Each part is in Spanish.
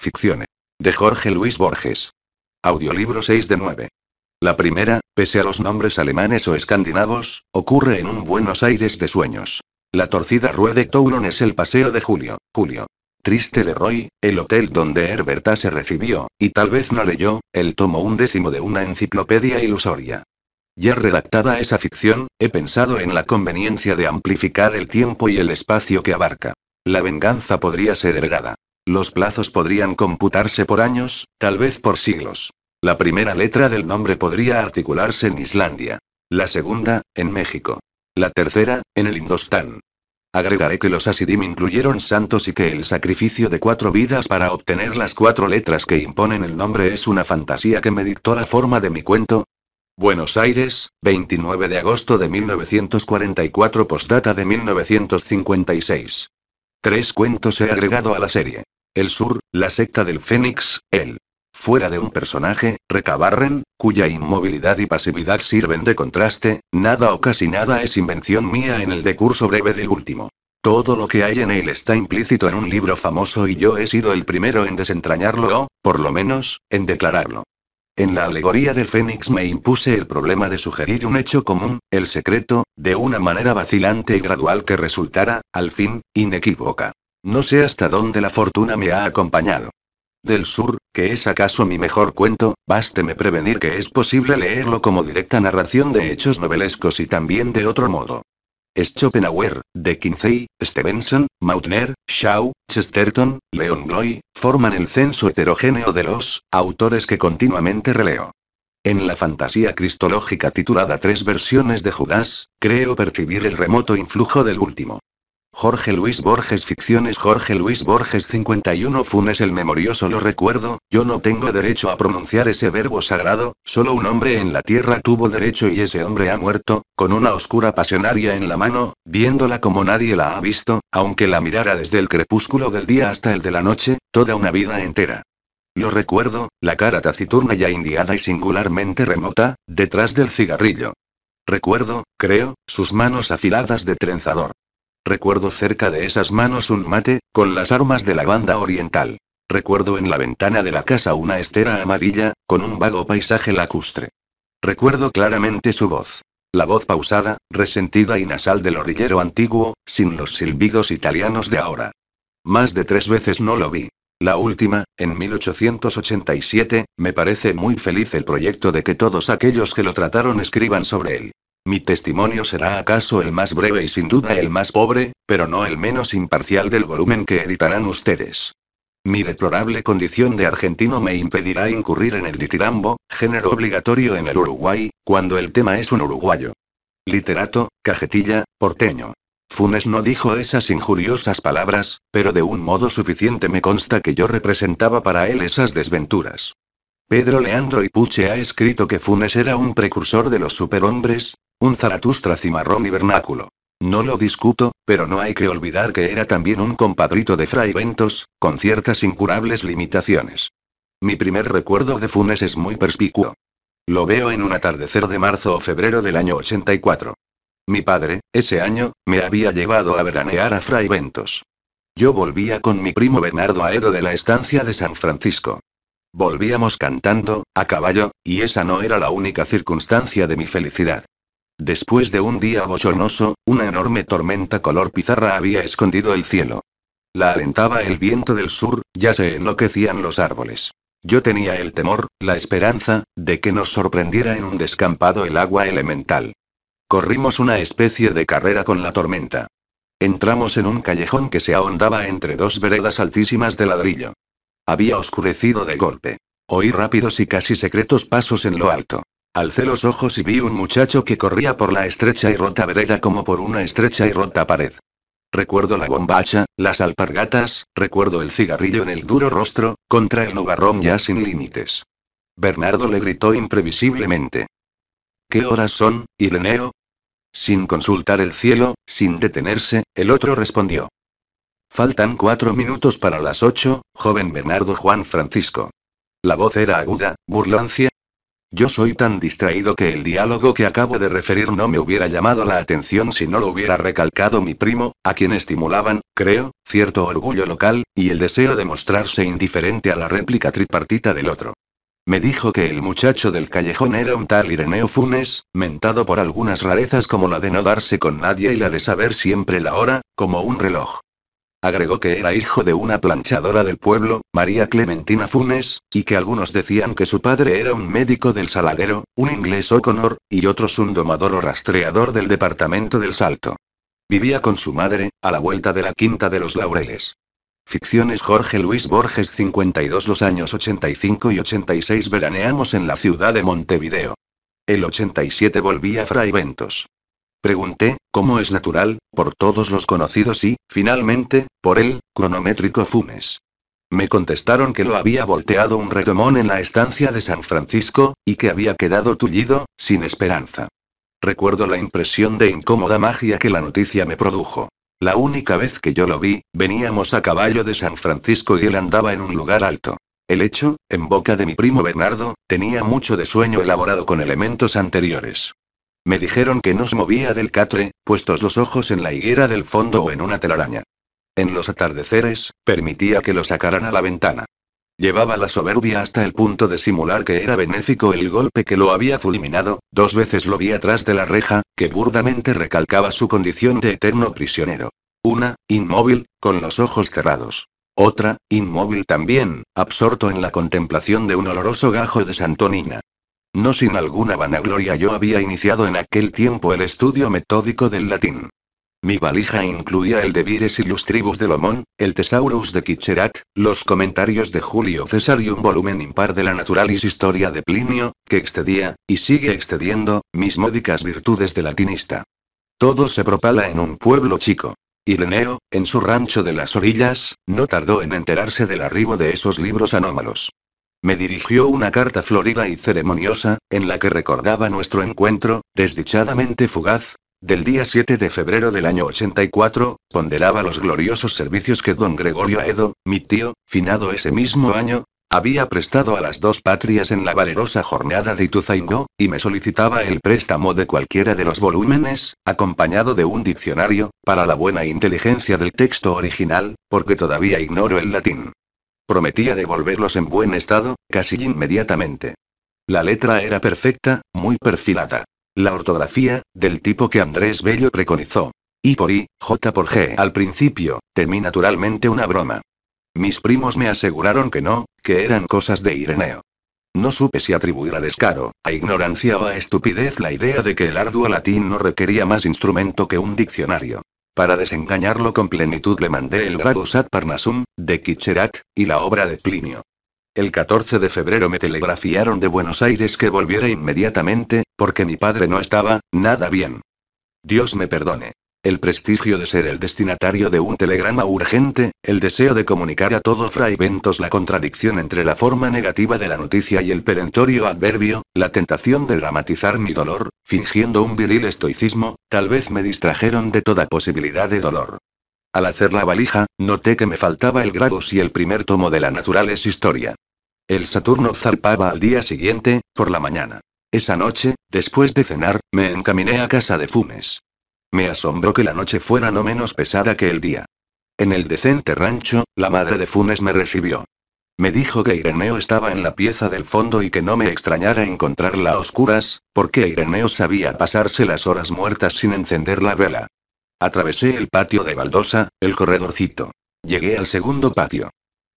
Ficciones. De Jorge Luis Borges. Audiolibro 6 de 9. La primera, pese a los nombres alemanes o escandinavos, ocurre en un Buenos Aires de sueños. La torcida rueda de Toulon es el paseo de Julio, Julio. Triste Leroy, el hotel donde Herberta se recibió, y tal vez no leyó, el tomo undécimo de una enciclopedia ilusoria. Ya redactada esa ficción, he pensado en la conveniencia de amplificar el tiempo y el espacio que abarca. La venganza podría ser ergada. Los plazos podrían computarse por años, tal vez por siglos. La primera letra del nombre podría articularse en Islandia. La segunda, en México. La tercera, en el Indostán. Agregaré que los Asidim incluyeron santos y que el sacrificio de cuatro vidas para obtener las cuatro letras que imponen el nombre es una fantasía que me dictó la forma de mi cuento. Buenos Aires, 29 de agosto de 1944, postdata de 1956. Tres cuentos he agregado a la serie. El sur, la secta del Fénix, el fuera de un personaje, Recabarren, cuya inmovilidad y pasividad sirven de contraste, nada o casi nada es invención mía en el decurso breve del último. Todo lo que hay en él está implícito en un libro famoso y yo he sido el primero en desentrañarlo o, por lo menos, en declararlo. En la alegoría del Fénix me impuse el problema de sugerir un hecho común, el secreto, de una manera vacilante y gradual que resultara, al fin, inequívoca. No sé hasta dónde la fortuna me ha acompañado. Del sur, que es acaso mi mejor cuento, básteme prevenir que es posible leerlo como directa narración de hechos novelescos y también de otro modo. Schopenhauer, de Kinsey, Stevenson, Mautner, Shaw, Chesterton, Leon Bloy, forman el censo heterogéneo de los autores que continuamente releo. En la fantasía cristológica titulada Tres versiones de Judas, creo percibir el remoto influjo del último. Jorge Luis Borges Ficciones Jorge Luis Borges 51 Funes el memorioso lo recuerdo, yo no tengo derecho a pronunciar ese verbo sagrado, solo un hombre en la tierra tuvo derecho y ese hombre ha muerto, con una oscura pasionaria en la mano, viéndola como nadie la ha visto, aunque la mirara desde el crepúsculo del día hasta el de la noche, toda una vida entera. Lo recuerdo, la cara taciturna y indiada y singularmente remota, detrás del cigarrillo. Recuerdo, creo, sus manos afiladas de trenzador. Recuerdo cerca de esas manos un mate, con las armas de la banda oriental. Recuerdo en la ventana de la casa una estera amarilla, con un vago paisaje lacustre. Recuerdo claramente su voz. La voz pausada, resentida y nasal del orillero antiguo, sin los silbidos italianos de ahora. Más de tres veces no lo vi. La última, en 1887, me parece muy feliz el proyecto de que todos aquellos que lo trataron escriban sobre él. Mi testimonio será acaso el más breve y sin duda el más pobre, pero no el menos imparcial del volumen que editarán ustedes. Mi deplorable condición de argentino me impedirá incurrir en el ditirambo, género obligatorio en el Uruguay, cuando el tema es un uruguayo. Literato, cajetilla, porteño. Funes no dijo esas injuriosas palabras, pero de un modo suficiente me consta que yo representaba para él esas desventuras. Pedro Leandro Ipuche ha escrito que Funes era un precursor de los superhombres, un Zaratustra cimarrón y vernáculo. No lo discuto, pero no hay que olvidar que era también un compadrito de Fray Ventos, con ciertas incurables limitaciones. Mi primer recuerdo de Funes es muy perspicuo. Lo veo en un atardecer de marzo o febrero del año 84. Mi padre, ese año, me había llevado a veranear a Fray Ventos. Yo volvía con mi primo Bernardo Aedo de la estancia de San Francisco. Volvíamos cantando, a caballo, y esa no era la única circunstancia de mi felicidad. Después de un día bochornoso, una enorme tormenta color pizarra había escondido el cielo. La alentaba el viento del sur, ya se enloquecían los árboles. Yo tenía el temor, la esperanza, de que nos sorprendiera en un descampado el agua elemental. Corrimos una especie de carrera con la tormenta. Entramos en un callejón que se ahondaba entre dos veredas altísimas de ladrillo. Había oscurecido de golpe. Oí rápidos y casi secretos pasos en lo alto. Alcé los ojos y vi un muchacho que corría por la estrecha y rota vereda como por una estrecha y rota pared. Recuerdo la bombacha, las alpargatas, recuerdo el cigarrillo en el duro rostro, contra el nubarrón ya sin límites. Bernardo le gritó imprevisiblemente. ¿Qué horas son, Ireneo? Sin consultar el cielo, sin detenerse, el otro respondió. Faltan cuatro minutos para las ocho, joven Bernardo Juan Francisco. La voz era aguda, burlancia. Yo soy tan distraído que el diálogo que acabo de referir no me hubiera llamado la atención si no lo hubiera recalcado mi primo, a quien estimulaban, creo, cierto orgullo local, y el deseo de mostrarse indiferente a la réplica tripartita del otro. Me dijo que el muchacho del callejón era un tal Ireneo Funes, mentado por algunas rarezas como la de no darse con nadie y la de saber siempre la hora, como un reloj. Agregó que era hijo de una planchadora del pueblo, María Clementina Funes, y que algunos decían que su padre era un médico del saladero, un inglés O'Connor, y otros un domador o rastreador del departamento del Salto. Vivía con su madre, a la vuelta de la Quinta de los Laureles. Ficciones Jorge Luis Borges 52 Los años 85 y 86 veraneamos en la ciudad de Montevideo. El 87 volvía a Fray Ventos. Pregunté, cómo es natural, por todos los conocidos y, finalmente, por el cronométrico Funes. Me contestaron que lo había volteado un redomón en la estancia de San Francisco, y que había quedado tullido, sin esperanza. Recuerdo la impresión de incómoda magia que la noticia me produjo. La única vez que yo lo vi, veníamos a caballo de San Francisco y él andaba en un lugar alto. El hecho, en boca de mi primo Bernardo, tenía mucho de sueño elaborado con elementos anteriores. Me dijeron que no se movía del catre, puestos los ojos en la higuera del fondo o en una telaraña. En los atardeceres, permitía que lo sacaran a la ventana. Llevaba la soberbia hasta el punto de simular que era benéfico el golpe que lo había fulminado, dos veces lo vi atrás de la reja, que burdamente recalcaba su condición de eterno prisionero. Una, inmóvil, con los ojos cerrados. Otra, inmóvil también, absorto en la contemplación de un oloroso gajo de santonina. No sin alguna vanagloria yo había iniciado en aquel tiempo el estudio metódico del latín. Mi valija incluía el de Vires Illustribus de Lomón, el Thesaurus de Quicherat, los comentarios de Julio César y un volumen impar de la Naturalis Historia de Plinio, que excedía, y sigue excediendo, mis módicas virtudes de latinista. Todo se propala en un pueblo chico. Ireneo, en su rancho de las orillas, no tardó en enterarse del arribo de esos libros anómalos. Me dirigió una carta florida y ceremoniosa, en la que recordaba nuestro encuentro, desdichadamente fugaz, del día 7 de febrero del año 84, ponderaba los gloriosos servicios que don Gregorio Aedo, mi tío, finado ese mismo año, había prestado a las dos patrias en la valerosa jornada de Ituzaingó, y me solicitaba el préstamo de cualquiera de los volúmenes, acompañado de un diccionario, para la buena inteligencia del texto original, porque todavía ignoro el latín. Prometía devolverlos en buen estado, casi inmediatamente. La letra era perfecta, muy perfilada. La ortografía, del tipo que Andrés Bello preconizó. I por I, J por G. Al principio, temí naturalmente una broma. Mis primos me aseguraron que no, que eran cosas de Ireneo. No supe si atribuir a descaro, a ignorancia o a estupidez la idea de que el arduo latín no requería más instrumento que un diccionario. Para desengañarlo con plenitud le mandé el grado ad Parnasum, de quicherat y la obra de Plinio. El 14 de febrero me telegrafiaron de Buenos Aires que volviera inmediatamente, porque mi padre no estaba, nada bien. Dios me perdone. El prestigio de ser el destinatario de un telegrama urgente, el deseo de comunicar a todo Fray Ventos la contradicción entre la forma negativa de la noticia y el perentorio adverbio, la tentación de dramatizar mi dolor, fingiendo un viril estoicismo, tal vez me distrajeron de toda posibilidad de dolor. Al hacer la valija, noté que me faltaba el grado y el primer tomo de la es Historia. El Saturno zarpaba al día siguiente, por la mañana. Esa noche, después de cenar, me encaminé a casa de Funes. Me asombró que la noche fuera no menos pesada que el día. En el decente rancho, la madre de Funes me recibió. Me dijo que Ireneo estaba en la pieza del fondo y que no me extrañara encontrarla a oscuras, porque Ireneo sabía pasarse las horas muertas sin encender la vela. Atravesé el patio de baldosa, el corredorcito. Llegué al segundo patio.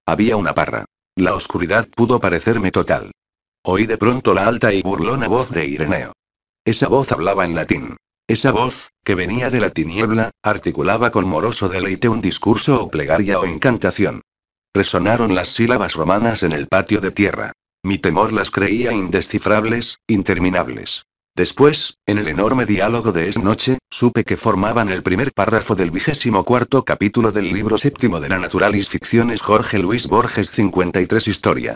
Había una parra. La oscuridad pudo parecerme total. Oí de pronto la alta y burlona voz de Ireneo. Esa voz hablaba en latín. Esa voz, que venía de la tiniebla, articulaba con moroso deleite un discurso o plegaria o encantación. Resonaron las sílabas romanas en el patio de tierra. Mi temor las creía indescifrables, interminables. Después, en el enorme diálogo de esa noche, supe que formaban el primer párrafo del vigésimo cuarto capítulo del libro séptimo de la Naturalis Ficciones Jorge Luis Borges 53 Historia.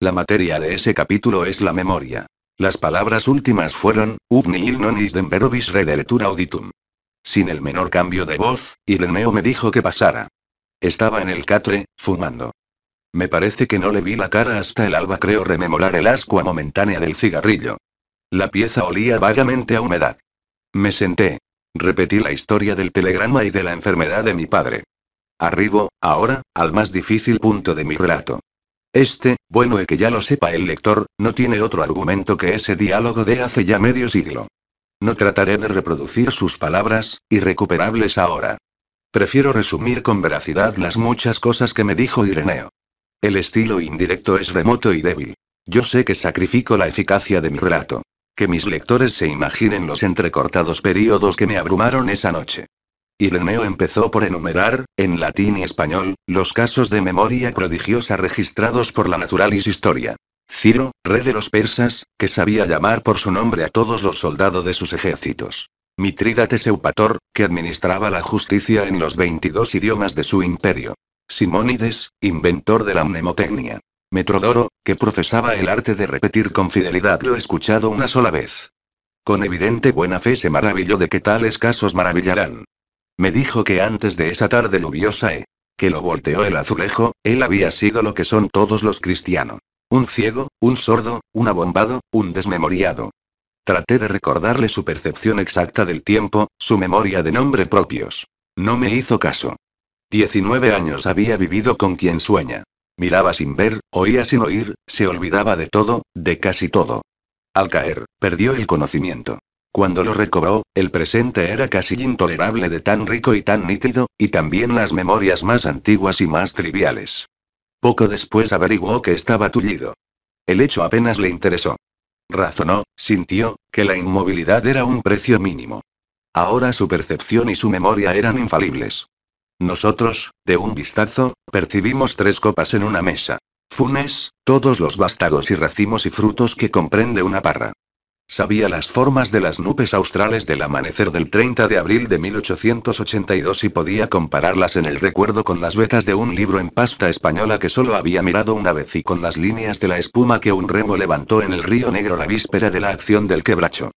La materia de ese capítulo es la memoria. Las palabras últimas fueron, il non verobis redeletur auditum. Sin el menor cambio de voz, Ireneo me dijo que pasara. Estaba en el catre, fumando. Me parece que no le vi la cara hasta el alba, creo rememorar el ascua momentánea del cigarrillo. La pieza olía vagamente a humedad. Me senté. Repetí la historia del telegrama y de la enfermedad de mi padre. Arribo, ahora, al más difícil punto de mi relato. Este, bueno y eh, que ya lo sepa el lector, no tiene otro argumento que ese diálogo de hace ya medio siglo. No trataré de reproducir sus palabras, irrecuperables ahora. Prefiero resumir con veracidad las muchas cosas que me dijo Ireneo. El estilo indirecto es remoto y débil. Yo sé que sacrifico la eficacia de mi relato. Que mis lectores se imaginen los entrecortados periodos que me abrumaron esa noche. Ireneo empezó por enumerar, en latín y español, los casos de memoria prodigiosa registrados por la Naturalis Historia. Ciro, rey de los persas, que sabía llamar por su nombre a todos los soldados de sus ejércitos. Mitrídates Eupator, que administraba la justicia en los 22 idiomas de su imperio. Simónides, inventor de la mnemotecnia. Metrodoro, que profesaba el arte de repetir con fidelidad lo escuchado una sola vez. Con evidente buena fe se maravilló de que tales casos maravillarán. Me dijo que antes de esa tarde lluviosa eh, Que lo volteó el azulejo, él había sido lo que son todos los cristianos. Un ciego, un sordo, un abombado, un desmemoriado. Traté de recordarle su percepción exacta del tiempo, su memoria de nombre propios. No me hizo caso. 19 años había vivido con quien sueña. Miraba sin ver, oía sin oír, se olvidaba de todo, de casi todo. Al caer, perdió el conocimiento. Cuando lo recobró, el presente era casi intolerable de tan rico y tan nítido, y también las memorias más antiguas y más triviales. Poco después averiguó que estaba tullido. El hecho apenas le interesó. Razonó, sintió, que la inmovilidad era un precio mínimo. Ahora su percepción y su memoria eran infalibles. Nosotros, de un vistazo, percibimos tres copas en una mesa. Funes, todos los vástagos y racimos y frutos que comprende una parra. Sabía las formas de las nubes australes del amanecer del 30 de abril de 1882 y podía compararlas en el recuerdo con las vetas de un libro en pasta española que solo había mirado una vez y con las líneas de la espuma que un remo levantó en el río negro la víspera de la acción del quebracho.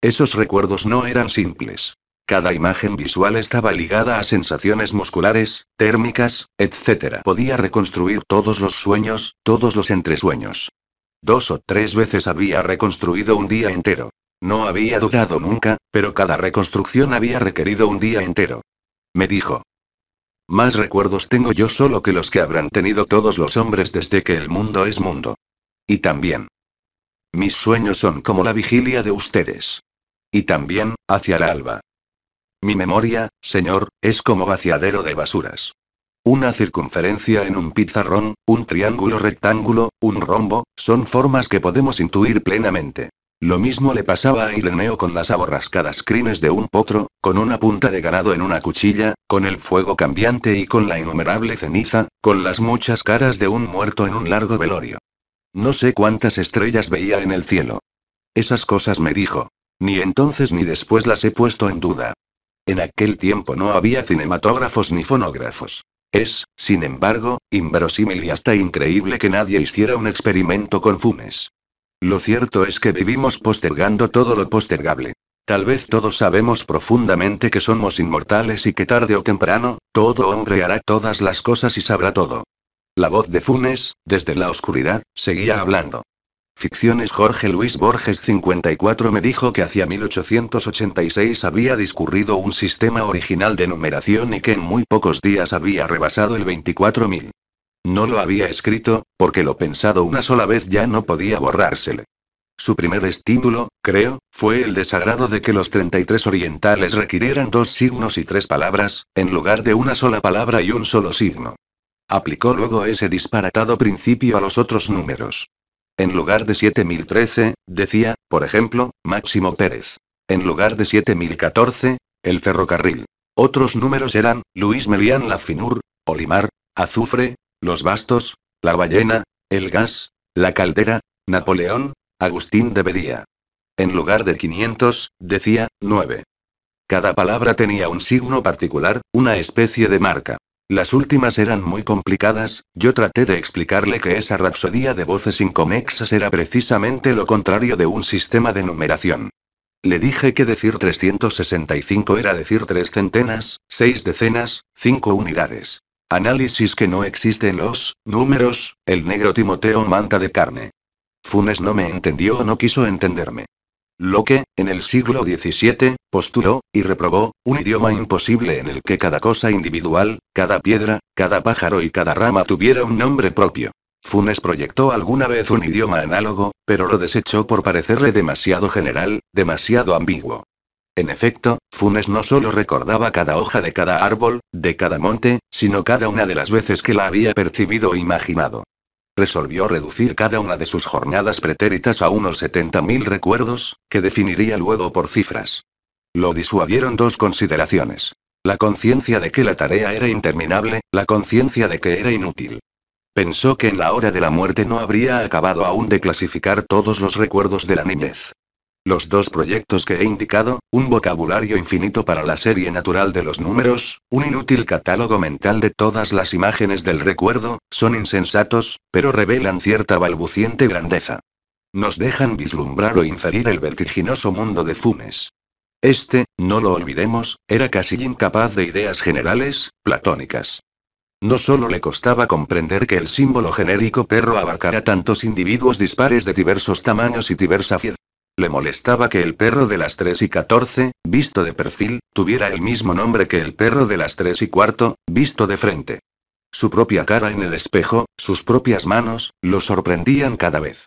Esos recuerdos no eran simples. Cada imagen visual estaba ligada a sensaciones musculares, térmicas, etc. Podía reconstruir todos los sueños, todos los entresueños. Dos o tres veces había reconstruido un día entero. No había dudado nunca, pero cada reconstrucción había requerido un día entero. Me dijo. Más recuerdos tengo yo solo que los que habrán tenido todos los hombres desde que el mundo es mundo. Y también. Mis sueños son como la vigilia de ustedes. Y también, hacia el alba. Mi memoria, señor, es como vaciadero de basuras. Una circunferencia en un pizarrón, un triángulo rectángulo, un rombo, son formas que podemos intuir plenamente. Lo mismo le pasaba a Ireneo con las aborrascadas crines de un potro, con una punta de ganado en una cuchilla, con el fuego cambiante y con la innumerable ceniza, con las muchas caras de un muerto en un largo velorio. No sé cuántas estrellas veía en el cielo. Esas cosas me dijo. Ni entonces ni después las he puesto en duda. En aquel tiempo no había cinematógrafos ni fonógrafos. Es, sin embargo, inverosímil y hasta increíble que nadie hiciera un experimento con Funes. Lo cierto es que vivimos postergando todo lo postergable. Tal vez todos sabemos profundamente que somos inmortales y que tarde o temprano, todo hombre hará todas las cosas y sabrá todo. La voz de Funes, desde la oscuridad, seguía hablando. Ficciones Jorge Luis Borges 54 me dijo que hacia 1886 había discurrido un sistema original de numeración y que en muy pocos días había rebasado el 24.000. No lo había escrito, porque lo pensado una sola vez ya no podía borrársele. Su primer estímulo, creo, fue el desagrado de que los 33 orientales requirieran dos signos y tres palabras, en lugar de una sola palabra y un solo signo. Aplicó luego ese disparatado principio a los otros números. En lugar de 7013, decía, por ejemplo, Máximo Pérez. En lugar de 7014, el ferrocarril. Otros números eran, Luis Melián Lafinur, Olimar, Azufre, Los Bastos, La Ballena, El Gas, La Caldera, Napoleón, Agustín de En lugar de 500, decía, 9. Cada palabra tenía un signo particular, una especie de marca. Las últimas eran muy complicadas, yo traté de explicarle que esa rapsodía de voces inconexas era precisamente lo contrario de un sistema de numeración. Le dije que decir 365 era decir tres centenas, seis decenas, cinco unidades. Análisis que no existe en los números, el negro Timoteo manta de carne. Funes no me entendió o no quiso entenderme que, en el siglo XVII, postuló, y reprobó, un idioma imposible en el que cada cosa individual, cada piedra, cada pájaro y cada rama tuviera un nombre propio. Funes proyectó alguna vez un idioma análogo, pero lo desechó por parecerle demasiado general, demasiado ambiguo. En efecto, Funes no solo recordaba cada hoja de cada árbol, de cada monte, sino cada una de las veces que la había percibido o imaginado resolvió reducir cada una de sus jornadas pretéritas a unos 70.000 recuerdos, que definiría luego por cifras. Lo disuadieron dos consideraciones. La conciencia de que la tarea era interminable, la conciencia de que era inútil. Pensó que en la hora de la muerte no habría acabado aún de clasificar todos los recuerdos de la niñez. Los dos proyectos que he indicado, un vocabulario infinito para la serie natural de los números, un inútil catálogo mental de todas las imágenes del recuerdo, son insensatos, pero revelan cierta balbuciente grandeza. Nos dejan vislumbrar o inferir el vertiginoso mundo de Funes. Este, no lo olvidemos, era casi incapaz de ideas generales, platónicas. No solo le costaba comprender que el símbolo genérico perro abarcara tantos individuos dispares de diversos tamaños y diversa le molestaba que el perro de las 3 y 14, visto de perfil, tuviera el mismo nombre que el perro de las 3 y cuarto, visto de frente. Su propia cara en el espejo, sus propias manos, lo sorprendían cada vez.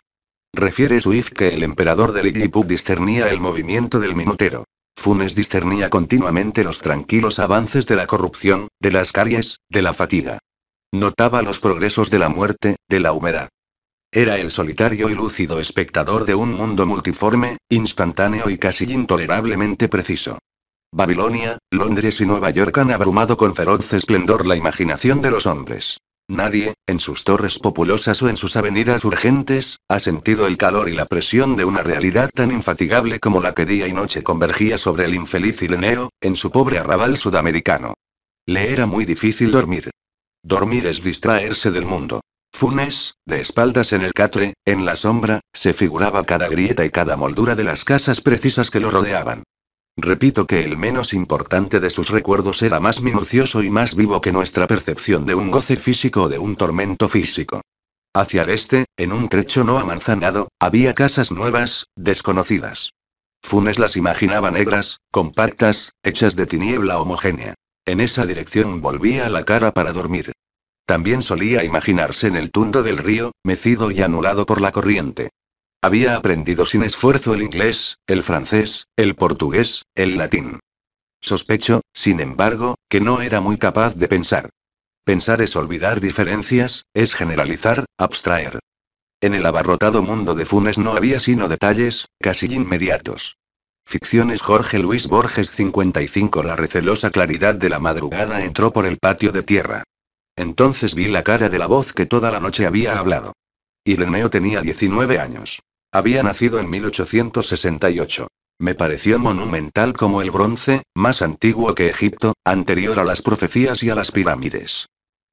Refiere Swift que el emperador de Lilliput discernía el movimiento del minutero. Funes discernía continuamente los tranquilos avances de la corrupción, de las caries, de la fatiga. Notaba los progresos de la muerte, de la humedad. Era el solitario y lúcido espectador de un mundo multiforme, instantáneo y casi intolerablemente preciso. Babilonia, Londres y Nueva York han abrumado con feroz esplendor la imaginación de los hombres. Nadie, en sus torres populosas o en sus avenidas urgentes, ha sentido el calor y la presión de una realidad tan infatigable como la que día y noche convergía sobre el infeliz Ireneo, en su pobre arrabal sudamericano. Le era muy difícil dormir. Dormir es distraerse del mundo. Funes, de espaldas en el catre, en la sombra, se figuraba cada grieta y cada moldura de las casas precisas que lo rodeaban. Repito que el menos importante de sus recuerdos era más minucioso y más vivo que nuestra percepción de un goce físico o de un tormento físico. Hacia el este, en un trecho no amanzanado, había casas nuevas, desconocidas. Funes las imaginaba negras, compactas, hechas de tiniebla homogénea. En esa dirección volvía la cara para dormir. También solía imaginarse en el tundo del río, mecido y anulado por la corriente. Había aprendido sin esfuerzo el inglés, el francés, el portugués, el latín. Sospecho, sin embargo, que no era muy capaz de pensar. Pensar es olvidar diferencias, es generalizar, abstraer. En el abarrotado mundo de Funes no había sino detalles, casi inmediatos. Ficciones Jorge Luis Borges 55 La recelosa claridad de la madrugada entró por el patio de tierra. Entonces vi la cara de la voz que toda la noche había hablado. Ileneo tenía 19 años. Había nacido en 1868. Me pareció monumental como el bronce, más antiguo que Egipto, anterior a las profecías y a las pirámides.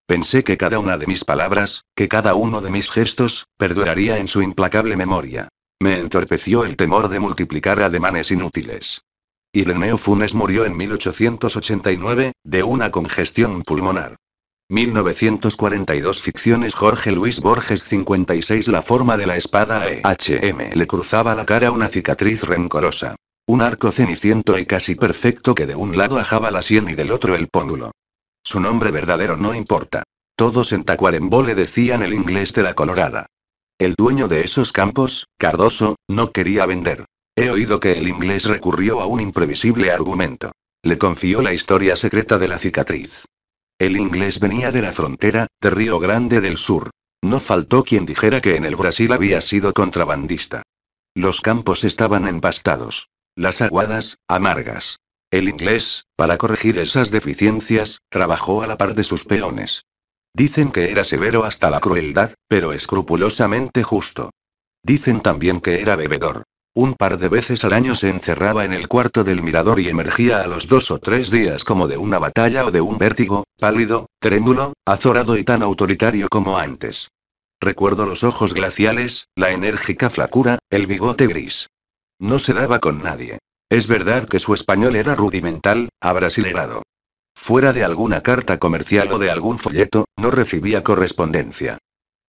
Pensé que cada una de mis palabras, que cada uno de mis gestos, perduraría en su implacable memoria. Me entorpeció el temor de multiplicar ademanes inútiles. Ileneo Funes murió en 1889, de una congestión pulmonar. 1942 Ficciones Jorge Luis Borges 56 La forma de la espada EHM le cruzaba la cara una cicatriz rencorosa. Un arco ceniciento y casi perfecto que de un lado ajaba la sien y del otro el pómulo. Su nombre verdadero no importa. Todos en Tacuarembó le decían el inglés de la Colorada. El dueño de esos campos, Cardoso, no quería vender. He oído que el inglés recurrió a un imprevisible argumento. Le confió la historia secreta de la cicatriz. El inglés venía de la frontera, de Río Grande del Sur. No faltó quien dijera que en el Brasil había sido contrabandista. Los campos estaban empastados. Las aguadas, amargas. El inglés, para corregir esas deficiencias, trabajó a la par de sus peones. Dicen que era severo hasta la crueldad, pero escrupulosamente justo. Dicen también que era bebedor. Un par de veces al año se encerraba en el cuarto del mirador y emergía a los dos o tres días como de una batalla o de un vértigo, pálido, trémulo, azorado y tan autoritario como antes. Recuerdo los ojos glaciales, la enérgica flacura, el bigote gris. No se daba con nadie. Es verdad que su español era rudimental, abrasilerado. Fuera de alguna carta comercial o de algún folleto, no recibía correspondencia.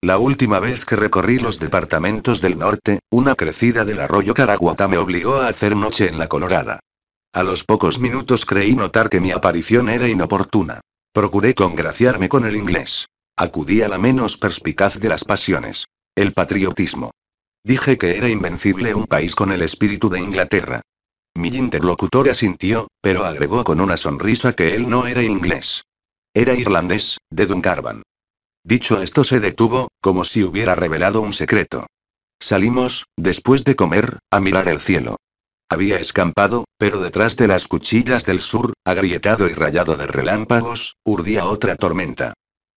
La última vez que recorrí los departamentos del norte, una crecida del arroyo Caraguata me obligó a hacer noche en la Colorada. A los pocos minutos creí notar que mi aparición era inoportuna. Procuré congraciarme con el inglés. Acudí a la menos perspicaz de las pasiones. El patriotismo. Dije que era invencible un país con el espíritu de Inglaterra. Mi interlocutor asintió, pero agregó con una sonrisa que él no era inglés. Era irlandés, de Duncarvan. Dicho esto se detuvo, como si hubiera revelado un secreto. Salimos, después de comer, a mirar el cielo. Había escampado, pero detrás de las cuchillas del sur, agrietado y rayado de relámpagos, urdía otra tormenta.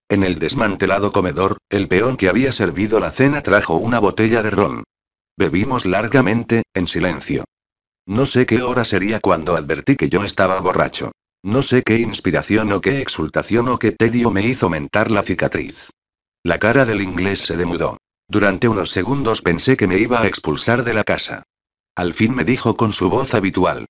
En el desmantelado comedor, el peón que había servido la cena trajo una botella de ron. Bebimos largamente, en silencio. No sé qué hora sería cuando advertí que yo estaba borracho. No sé qué inspiración o qué exultación o qué tedio me hizo mentar la cicatriz. La cara del inglés se demudó. Durante unos segundos pensé que me iba a expulsar de la casa. Al fin me dijo con su voz habitual.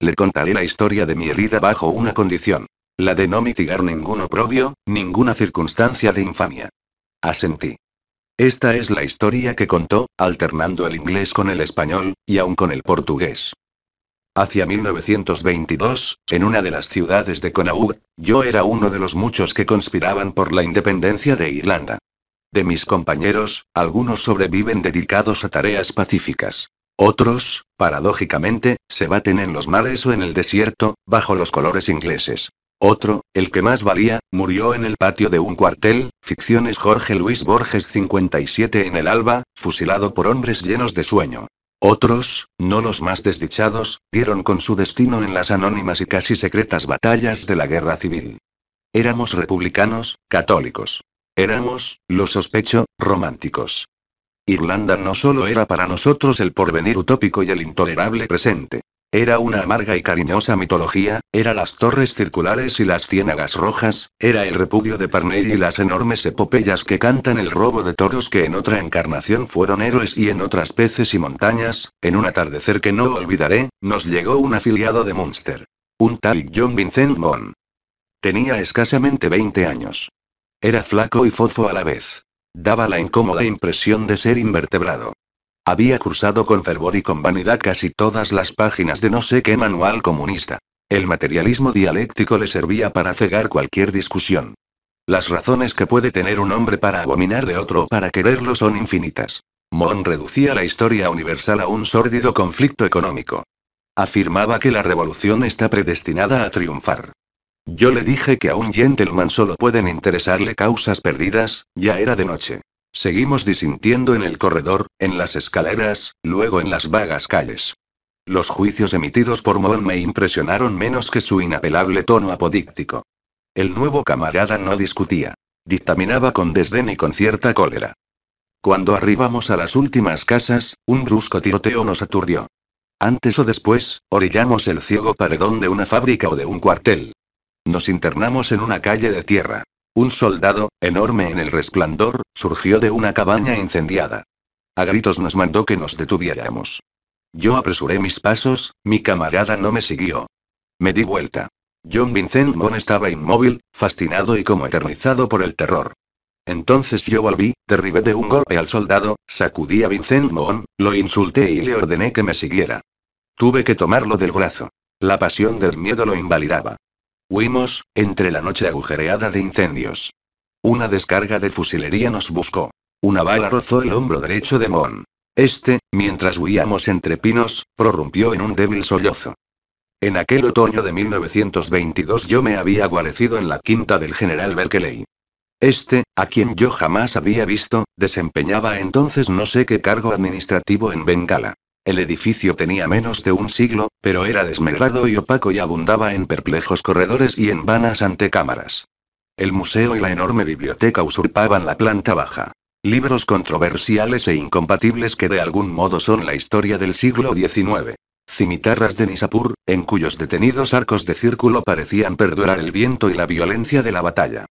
Le contaré la historia de mi herida bajo una condición. La de no mitigar ningún oprobio, ninguna circunstancia de infamia. Asentí. Esta es la historia que contó, alternando el inglés con el español, y aun con el portugués. Hacia 1922, en una de las ciudades de Connaught, yo era uno de los muchos que conspiraban por la independencia de Irlanda. De mis compañeros, algunos sobreviven dedicados a tareas pacíficas. Otros, paradójicamente, se baten en los mares o en el desierto, bajo los colores ingleses. Otro, el que más valía, murió en el patio de un cuartel, ficciones Jorge Luis Borges 57 en el alba, fusilado por hombres llenos de sueño. Otros, no los más desdichados, dieron con su destino en las anónimas y casi secretas batallas de la guerra civil. Éramos republicanos, católicos. Éramos, lo sospecho, románticos. Irlanda no solo era para nosotros el porvenir utópico y el intolerable presente. Era una amarga y cariñosa mitología, era las torres circulares y las ciénagas rojas, era el repudio de Parnell y las enormes epopeyas que cantan el robo de toros que en otra encarnación fueron héroes y en otras peces y montañas, en un atardecer que no olvidaré, nos llegó un afiliado de Munster. Un tal John Vincent Bond. Tenía escasamente 20 años. Era flaco y fofo a la vez. Daba la incómoda impresión de ser invertebrado. Había cursado con fervor y con vanidad casi todas las páginas de no sé qué manual comunista. El materialismo dialéctico le servía para cegar cualquier discusión. Las razones que puede tener un hombre para abominar de otro o para quererlo son infinitas. Mon reducía la historia universal a un sórdido conflicto económico. Afirmaba que la revolución está predestinada a triunfar. Yo le dije que a un gentleman solo pueden interesarle causas perdidas, ya era de noche. Seguimos disintiendo en el corredor, en las escaleras, luego en las vagas calles. Los juicios emitidos por Moon me impresionaron menos que su inapelable tono apodíctico. El nuevo camarada no discutía. Dictaminaba con desdén y con cierta cólera. Cuando arribamos a las últimas casas, un brusco tiroteo nos aturdió. Antes o después, orillamos el ciego paredón de una fábrica o de un cuartel. Nos internamos en una calle de tierra. Un soldado, enorme en el resplandor, surgió de una cabaña incendiada. A gritos nos mandó que nos detuviéramos. Yo apresuré mis pasos, mi camarada no me siguió. Me di vuelta. John Vincent Mon estaba inmóvil, fascinado y como eternizado por el terror. Entonces yo volví, derribé de un golpe al soldado, sacudí a Vincent Moon, lo insulté y le ordené que me siguiera. Tuve que tomarlo del brazo. La pasión del miedo lo invalidaba. Huimos, entre la noche agujereada de incendios. Una descarga de fusilería nos buscó. Una bala rozó el hombro derecho de Mon. Este, mientras huíamos entre pinos, prorrumpió en un débil sollozo. En aquel otoño de 1922 yo me había guarecido en la quinta del general Berkeley. Este, a quien yo jamás había visto, desempeñaba entonces no sé qué cargo administrativo en Bengala. El edificio tenía menos de un siglo, pero era desmedrado y opaco y abundaba en perplejos corredores y en vanas antecámaras. El museo y la enorme biblioteca usurpaban la planta baja. Libros controversiales e incompatibles que de algún modo son la historia del siglo XIX. Cimitarras de Nisapur, en cuyos detenidos arcos de círculo parecían perdurar el viento y la violencia de la batalla.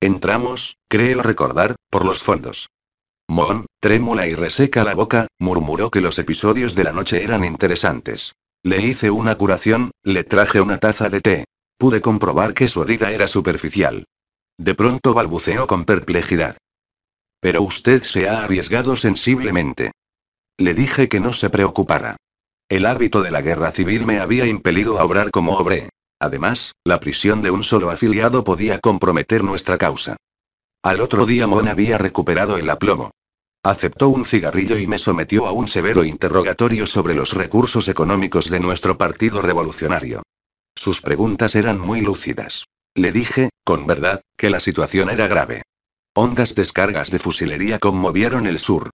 Entramos, creo recordar, por los fondos. Mon. Trémula y reseca la boca, murmuró que los episodios de la noche eran interesantes. Le hice una curación, le traje una taza de té. Pude comprobar que su herida era superficial. De pronto balbuceó con perplejidad. Pero usted se ha arriesgado sensiblemente. Le dije que no se preocupara. El hábito de la guerra civil me había impelido a obrar como obré. Además, la prisión de un solo afiliado podía comprometer nuestra causa. Al otro día Mon había recuperado el aplomo. Aceptó un cigarrillo y me sometió a un severo interrogatorio sobre los recursos económicos de nuestro partido revolucionario. Sus preguntas eran muy lúcidas. Le dije, con verdad, que la situación era grave. Hondas descargas de fusilería conmovieron el sur.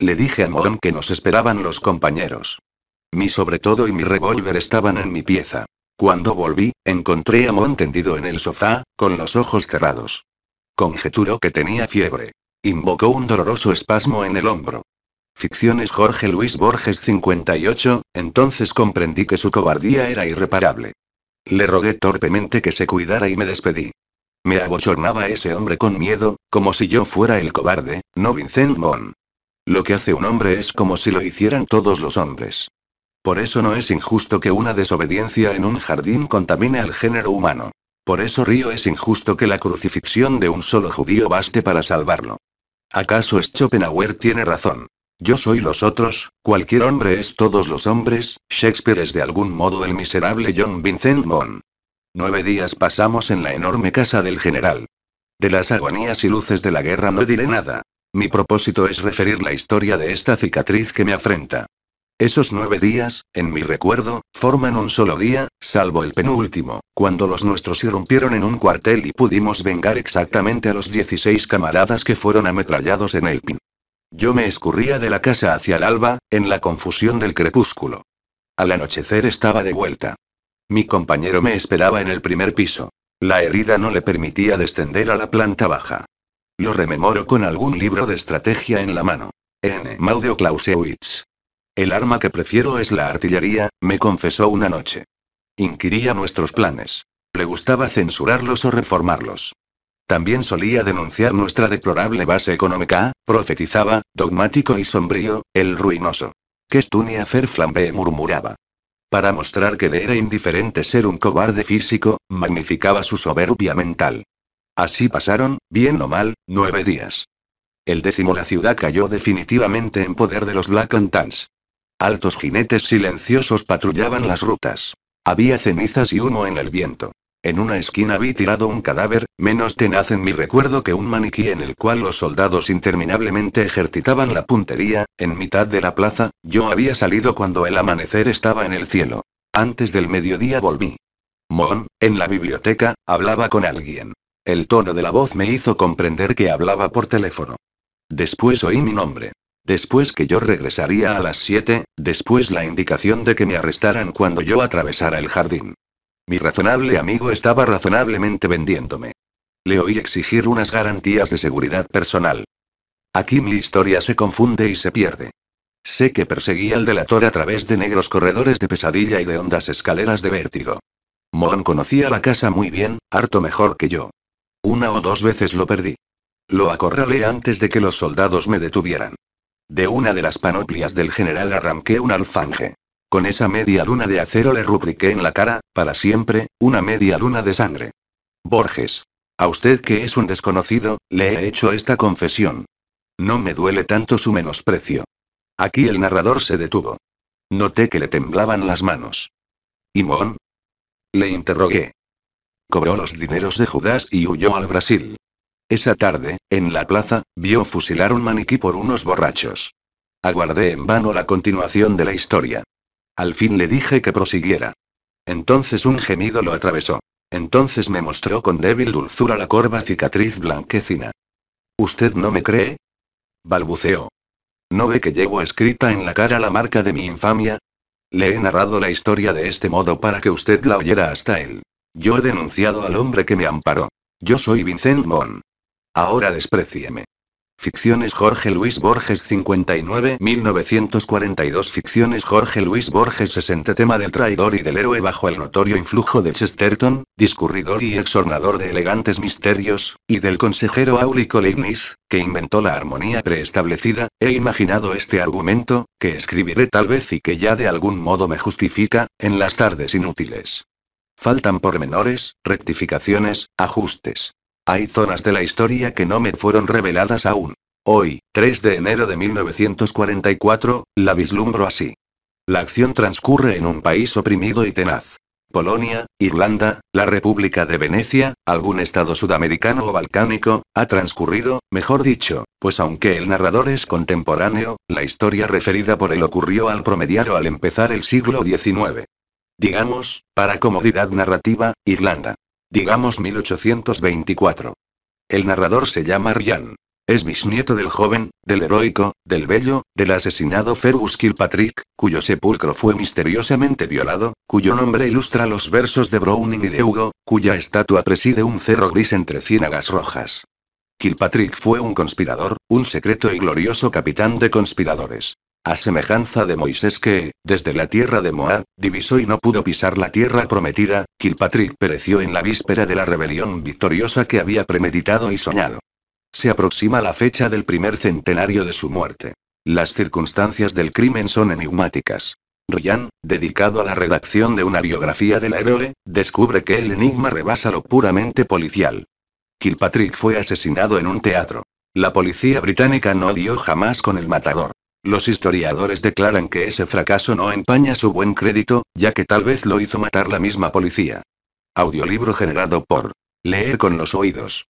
Le dije a Mon que nos esperaban los compañeros. Mi sobre todo y mi revólver estaban en mi pieza. Cuando volví, encontré a Mon tendido en el sofá, con los ojos cerrados. Conjeturó que tenía fiebre. Invocó un doloroso espasmo en el hombro. Ficciones Jorge Luis Borges 58, entonces comprendí que su cobardía era irreparable. Le rogué torpemente que se cuidara y me despedí. Me abochornaba ese hombre con miedo, como si yo fuera el cobarde, no Vincent Mon. Lo que hace un hombre es como si lo hicieran todos los hombres. Por eso no es injusto que una desobediencia en un jardín contamine al género humano. Por eso Río es injusto que la crucifixión de un solo judío baste para salvarlo. ¿Acaso Schopenhauer tiene razón? Yo soy los otros, cualquier hombre es todos los hombres, Shakespeare es de algún modo el miserable John Vincent Bond. Nueve días pasamos en la enorme casa del general. De las agonías y luces de la guerra no diré nada. Mi propósito es referir la historia de esta cicatriz que me afrenta. Esos nueve días, en mi recuerdo, forman un solo día, salvo el penúltimo, cuando los nuestros irrumpieron en un cuartel y pudimos vengar exactamente a los 16 camaradas que fueron ametrallados en el pin. Yo me escurría de la casa hacia el alba, en la confusión del crepúsculo. Al anochecer estaba de vuelta. Mi compañero me esperaba en el primer piso. La herida no le permitía descender a la planta baja. Lo rememoro con algún libro de estrategia en la mano. N. Clausewitz. El arma que prefiero es la artillería, me confesó una noche. Inquiría nuestros planes. Le gustaba censurarlos o reformarlos. También solía denunciar nuestra deplorable base económica, profetizaba, dogmático y sombrío, el ruinoso. Que Ferflambe murmuraba. Para mostrar que le era indiferente ser un cobarde físico, magnificaba su soberbia mental. Así pasaron, bien o mal, nueve días. El décimo la ciudad cayó definitivamente en poder de los Black Antans. Altos jinetes silenciosos patrullaban las rutas. Había cenizas y humo en el viento. En una esquina vi tirado un cadáver, menos tenaz en mi recuerdo que un maniquí en el cual los soldados interminablemente ejercitaban la puntería, en mitad de la plaza, yo había salido cuando el amanecer estaba en el cielo. Antes del mediodía volví. Mon, en la biblioteca, hablaba con alguien. El tono de la voz me hizo comprender que hablaba por teléfono. Después oí mi nombre. Después que yo regresaría a las 7, después la indicación de que me arrestaran cuando yo atravesara el jardín. Mi razonable amigo estaba razonablemente vendiéndome. Le oí exigir unas garantías de seguridad personal. Aquí mi historia se confunde y se pierde. Sé que perseguí al delator a través de negros corredores de pesadilla y de hondas escaleras de vértigo. Moon conocía la casa muy bien, harto mejor que yo. Una o dos veces lo perdí. Lo acorralé antes de que los soldados me detuvieran. De una de las panoplias del general arranqué un alfanje. Con esa media luna de acero le rubriqué en la cara, para siempre, una media luna de sangre. Borges. A usted que es un desconocido, le he hecho esta confesión. No me duele tanto su menosprecio. Aquí el narrador se detuvo. Noté que le temblaban las manos. ¿Y Le interrogué. Cobró los dineros de Judas y huyó al Brasil. Esa tarde, en la plaza, vio fusilar un maniquí por unos borrachos. Aguardé en vano la continuación de la historia. Al fin le dije que prosiguiera. Entonces un gemido lo atravesó. Entonces me mostró con débil dulzura la corva cicatriz blanquecina. ¿Usted no me cree? balbuceó. ¿No ve que llevo escrita en la cara la marca de mi infamia? Le he narrado la historia de este modo para que usted la oyera hasta él. Yo he denunciado al hombre que me amparó. Yo soy Vincent Mon. Ahora desprecieme. Ficciones Jorge Luis Borges 59 1942 Ficciones Jorge Luis Borges 60 Tema del traidor y del héroe bajo el notorio influjo de Chesterton, discurridor y exornador de elegantes misterios, y del consejero Áulico Leibniz, que inventó la armonía preestablecida, he imaginado este argumento, que escribiré tal vez y que ya de algún modo me justifica, en las tardes inútiles. Faltan pormenores, rectificaciones, ajustes. Hay zonas de la historia que no me fueron reveladas aún. Hoy, 3 de enero de 1944, la vislumbro así. La acción transcurre en un país oprimido y tenaz. Polonia, Irlanda, la República de Venecia, algún estado sudamericano o balcánico, ha transcurrido, mejor dicho, pues aunque el narrador es contemporáneo, la historia referida por él ocurrió al promediar al empezar el siglo XIX. Digamos, para comodidad narrativa, Irlanda. Digamos 1824. El narrador se llama Ryan. Es bisnieto del joven, del heroico, del bello, del asesinado Fergus Kilpatrick, cuyo sepulcro fue misteriosamente violado, cuyo nombre ilustra los versos de Browning y de Hugo, cuya estatua preside un cerro gris entre ciénagas rojas. Kilpatrick fue un conspirador, un secreto y glorioso capitán de conspiradores a semejanza de Moisés que, desde la tierra de Moab, divisó y no pudo pisar la tierra prometida, Kilpatrick pereció en la víspera de la rebelión victoriosa que había premeditado y soñado. Se aproxima la fecha del primer centenario de su muerte. Las circunstancias del crimen son enigmáticas. Ryan, dedicado a la redacción de una biografía del héroe, descubre que el enigma rebasa lo puramente policial. Kilpatrick fue asesinado en un teatro. La policía británica no dio jamás con el matador. Los historiadores declaran que ese fracaso no empaña su buen crédito, ya que tal vez lo hizo matar la misma policía. Audiolibro generado por Leer con los oídos.